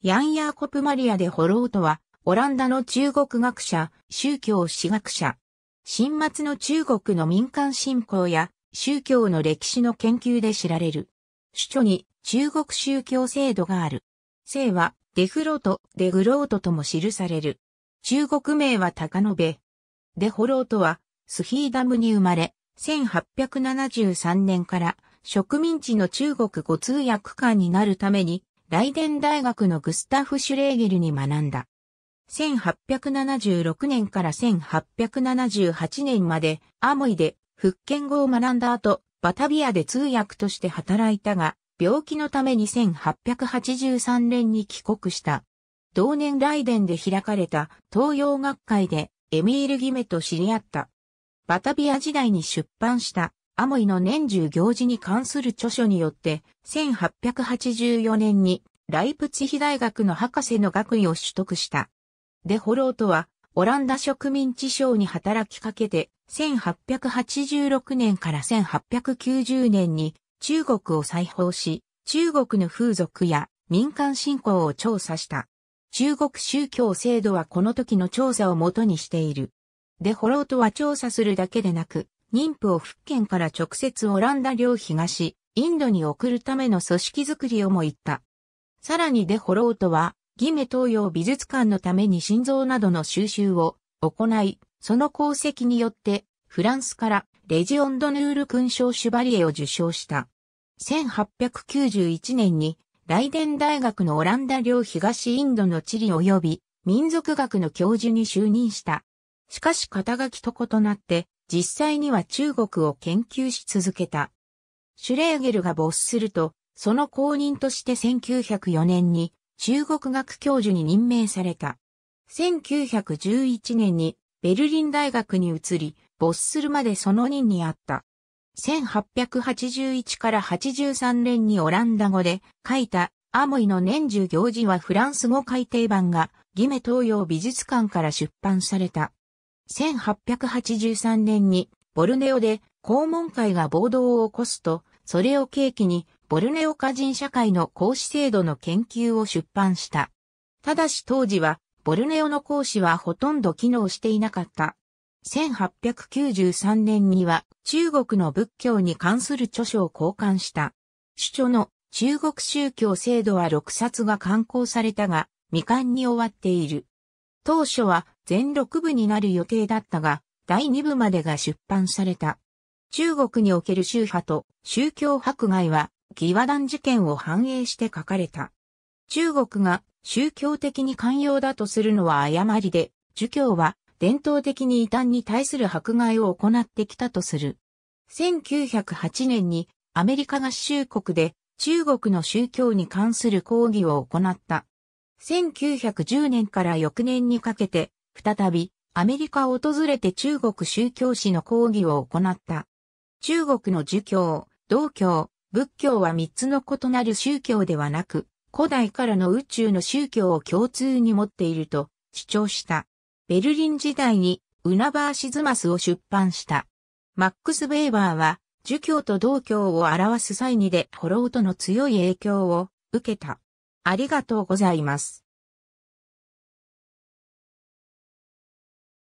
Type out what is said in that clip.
ヤン・ヤーコプ・マリア・デ・ホロートは、オランダの中国学者、宗教史学者。新末の中国の民間信仰や宗教の歴史の研究で知られる。主著に中国宗教制度がある。姓はデフロート、デグロートとも記される。中国名は高野部。デホロートはスヒーダムに生まれ、1873年から植民地の中国語通訳官になるためにライデン大学のグスタフ・シュレーゲルに学んだ。1876年から1878年までアモイで復権語を学んだ後、バタビアで通訳として働いたが、病気のために1883年に帰国した。同年ライデンで開かれた東洋学会でエミール・ギメと知り合った。バタビア時代に出版したアモイの年中行事に関する著書によって、1884年にライプツヒ大学の博士の学位を取得した。デ・ホロートは、オランダ植民地省に働きかけて、1886年から1890年に中国を再訪し、中国の風俗や民間信仰を調査した。中国宗教制度はこの時の調査をもとにしている。デ・ホロートは調査するだけでなく、妊婦を福建から直接オランダ領東、インドに送るための組織づくりをも言った。さらにデホロートは、ギメ東洋美術館のために心臓などの収集を行い、その功績によって、フランスからレジオンドヌール勲章シュバリエを受賞した。1891年に、ライデン大学のオランダ領東インドの地理及び民族学の教授に就任した。しかし肩書きと異なって、実際には中国を研究し続けた。シュレーゲルが没すると、その後任として1904年に中国学教授に任命された。1911年にベルリン大学に移り、没するまでその任にあった。1881から83年にオランダ語で書いたアモイの年中行事はフランス語改訂版がギメ東洋美術館から出版された。1883年にボルネオで公文会が暴動を起こすと、それを契機にボルネオ家人社会の講師制度の研究を出版した。ただし当時は、ボルネオの講師はほとんど機能していなかった。1893年には中国の仏教に関する著書を交換した。主著の中国宗教制度は6冊が刊行されたが、未完に終わっている。当初は全6部になる予定だったが、第2部までが出版された。中国における宗派と宗教迫害は、疑和団事件を反映して書かれた。中国が宗教的に寛容だとするのは誤りで、儒教は伝統的に異端に対する迫害を行ってきたとする。1908年にアメリカ合衆国で中国の宗教に関する抗議を行った。1910年から翌年にかけて再びアメリカを訪れて中国宗教史の講義を行った。中国の儒教、道教、仏教は三つの異なる宗教ではなく、古代からの宇宙の宗教を共通に持っていると主張した。ベルリン時代にウナバーシズマスを出版した。マックス・ベーバーは、儒教と道教を表す際にで、ホローとの強い影響を受けた。ありがとうございます。